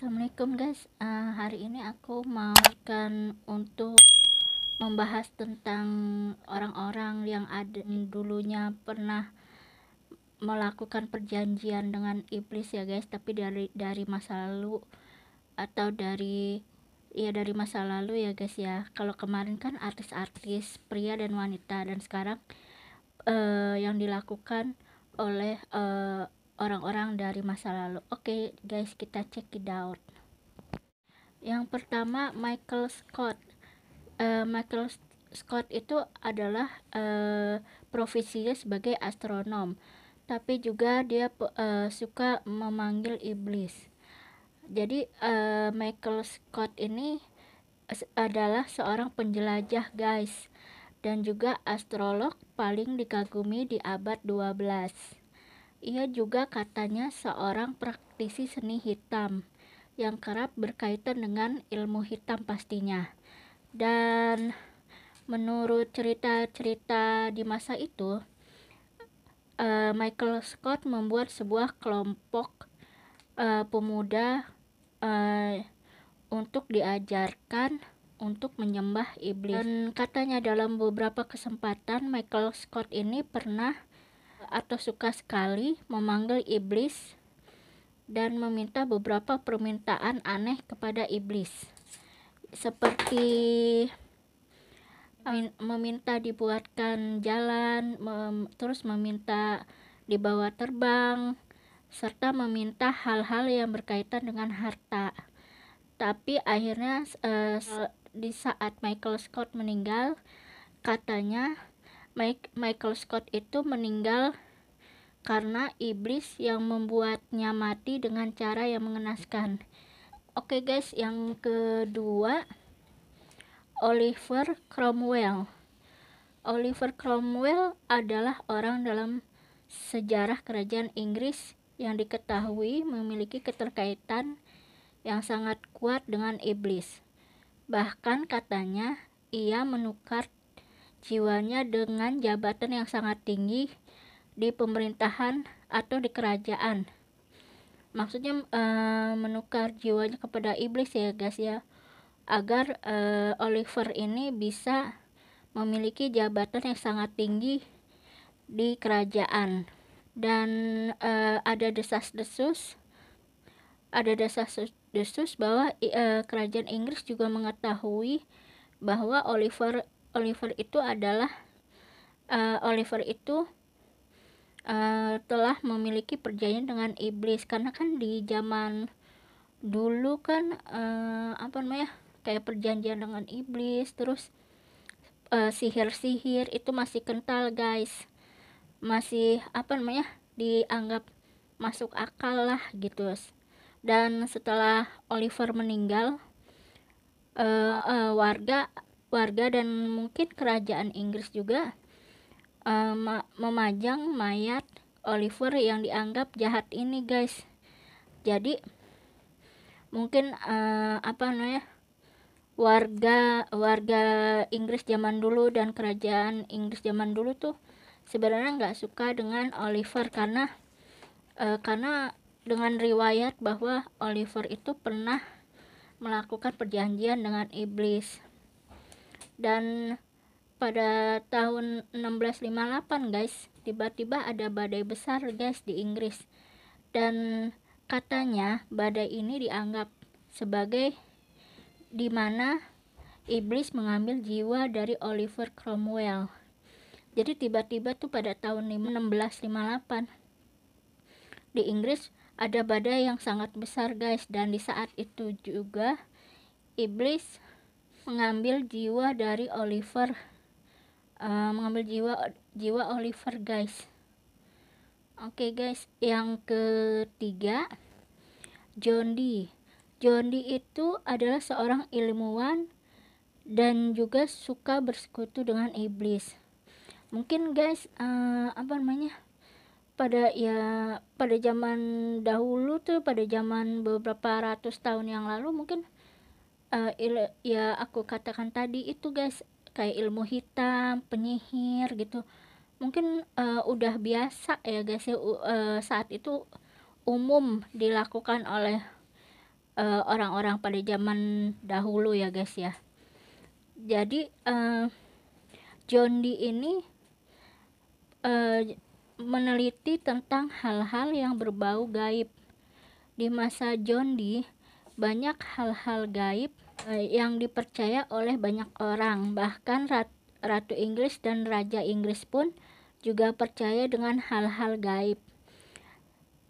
Assalamualaikum guys uh, hari ini aku mau kan untuk membahas tentang orang-orang yang ada dulunya pernah melakukan perjanjian dengan iblis ya guys tapi dari dari masa lalu atau dari ya dari masa lalu ya guys ya kalau kemarin kan artis-artis pria dan wanita dan sekarang uh, yang dilakukan oleh uh, orang-orang dari masa lalu. Oke, okay, guys, kita check it out. Yang pertama Michael Scott. Uh, Michael Scott itu adalah uh, profesinya sebagai astronom, tapi juga dia uh, suka memanggil iblis. Jadi uh, Michael Scott ini adalah seorang penjelajah, guys, dan juga astrolog paling dikagumi di abad 12. Ia juga katanya seorang praktisi seni hitam yang kerap berkaitan dengan ilmu hitam pastinya. Dan menurut cerita-cerita di masa itu, eh, Michael Scott membuat sebuah kelompok eh, pemuda eh, untuk diajarkan untuk menyembah iblis. Dan katanya dalam beberapa kesempatan Michael Scott ini pernah atau suka sekali memanggil iblis dan meminta beberapa permintaan aneh kepada iblis seperti meminta dibuatkan jalan, mem, terus meminta dibawa terbang, serta meminta hal-hal yang berkaitan dengan harta. Tapi akhirnya uh, di saat Michael Scott meninggal, katanya Mike, Michael Scott itu meninggal karena iblis yang membuatnya mati dengan cara yang mengenaskan. Oke okay guys, yang kedua Oliver Cromwell. Oliver Cromwell adalah orang dalam sejarah kerajaan Inggris yang diketahui memiliki keterkaitan yang sangat kuat dengan iblis. Bahkan katanya ia menukar jiwanya dengan jabatan yang sangat tinggi di pemerintahan atau di kerajaan. Maksudnya e, menukar jiwanya kepada iblis ya guys ya, agar e, Oliver ini bisa memiliki jabatan yang sangat tinggi di kerajaan. Dan e, ada desas-desus, ada desas-desus bahwa e, kerajaan Inggris juga mengetahui bahwa Oliver Oliver itu adalah uh, Oliver itu uh, telah memiliki perjanjian dengan iblis karena kan di zaman dulu kan uh, apa namanya kayak perjanjian dengan iblis terus sihir-sihir uh, itu masih kental guys masih apa namanya dianggap masuk akal lah gitu dan setelah Oliver meninggal uh, uh, warga warga dan mungkin kerajaan Inggris juga um, memajang mayat Oliver yang dianggap jahat ini guys jadi mungkin uh, apa namanya warga warga Inggris zaman dulu dan kerajaan Inggris zaman dulu tuh sebenarnya nggak suka dengan Oliver karena uh, karena dengan riwayat bahwa Oliver itu pernah melakukan perjanjian dengan iblis dan pada tahun 1658 guys tiba-tiba ada badai besar guys di Inggris dan katanya badai ini dianggap sebagai di iblis mengambil jiwa dari Oliver Cromwell jadi tiba-tiba tuh pada tahun 1658 di Inggris ada badai yang sangat besar guys dan di saat itu juga iblis mengambil jiwa dari Oliver uh, mengambil jiwa jiwa Oliver guys oke okay, guys yang ketiga John Dee John Dee itu adalah seorang ilmuwan dan juga suka bersekutu dengan iblis mungkin guys uh, apa namanya pada ya pada zaman dahulu tuh pada zaman beberapa ratus tahun yang lalu mungkin uh, il ya aku katakan tadi itu guys kayak ilmu hitam penyihir gitu mungkin uh, udah biasa ya guys ya uh, saat itu umum dilakukan oleh orang-orang uh, pada zaman dahulu ya guys ya jadi uh, Jondi ini uh, meneliti tentang hal-hal yang berbau gaib di masa Jondi banyak hal-hal gaib eh, yang dipercaya oleh banyak orang. Bahkan Ratu Inggris dan Raja Inggris pun juga percaya dengan hal-hal gaib.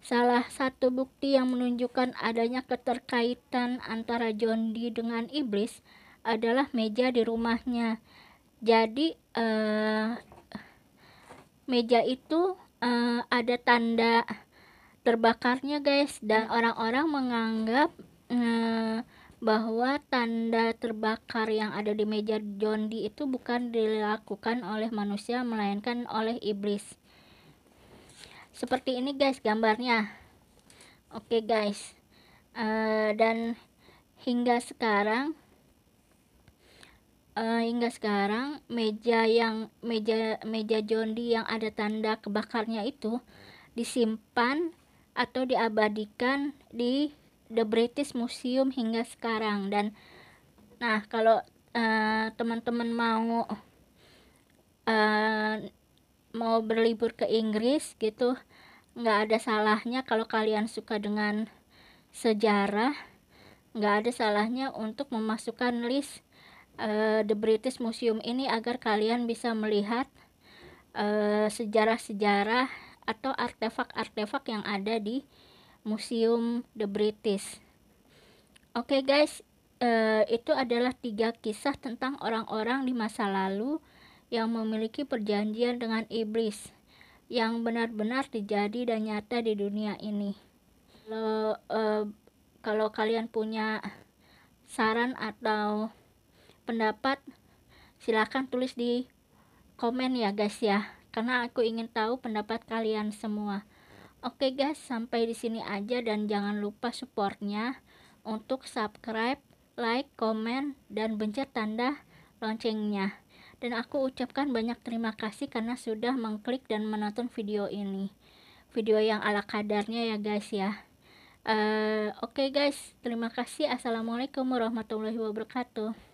Salah satu bukti yang menunjukkan adanya keterkaitan antara John Dee dengan iblis adalah meja di rumahnya. Jadi eh, meja itu eh, ada tanda terbakarnya guys dan orang-orang menganggap Eh, bahwa tanda terbakar yang ada di meja John Dee itu bukan dilakukan oleh manusia melainkan oleh iblis. Seperti ini guys gambarnya. Oke okay guys. Uh, dan hingga sekarang uh, hingga sekarang meja yang meja meja Jondi yang ada tanda kebakarnya itu disimpan atau diabadikan di The British Museum hingga sekarang dan nah kalau uh, teman-teman mau uh, mau berlibur ke Inggris gitu nggak ada salahnya kalau kalian suka dengan sejarah nggak ada salahnya untuk memasukkan list uh, The British Museum ini agar kalian bisa melihat uh, sejarah-sejarah atau artefak-artefak yang ada di Museum The British. Oke okay guys, eh, itu adalah tiga kisah tentang orang-orang di masa lalu yang memiliki perjanjian dengan iblis yang benar-benar terjadi dan nyata di dunia ini. Kalau eh, kalau kalian punya saran atau pendapat, silahkan tulis di komen ya guys ya, karena aku ingin tahu pendapat kalian semua. Oke guys, sampai di sini aja dan jangan lupa supportnya untuk subscribe, like, komen, dan pencet tanda loncengnya. Dan aku ucapkan banyak terima kasih karena sudah mengklik dan menonton video ini. Video yang ala kadarnya ya guys ya. Uh, Oke okay guys, terima kasih. Assalamualaikum warahmatullahi wabarakatuh.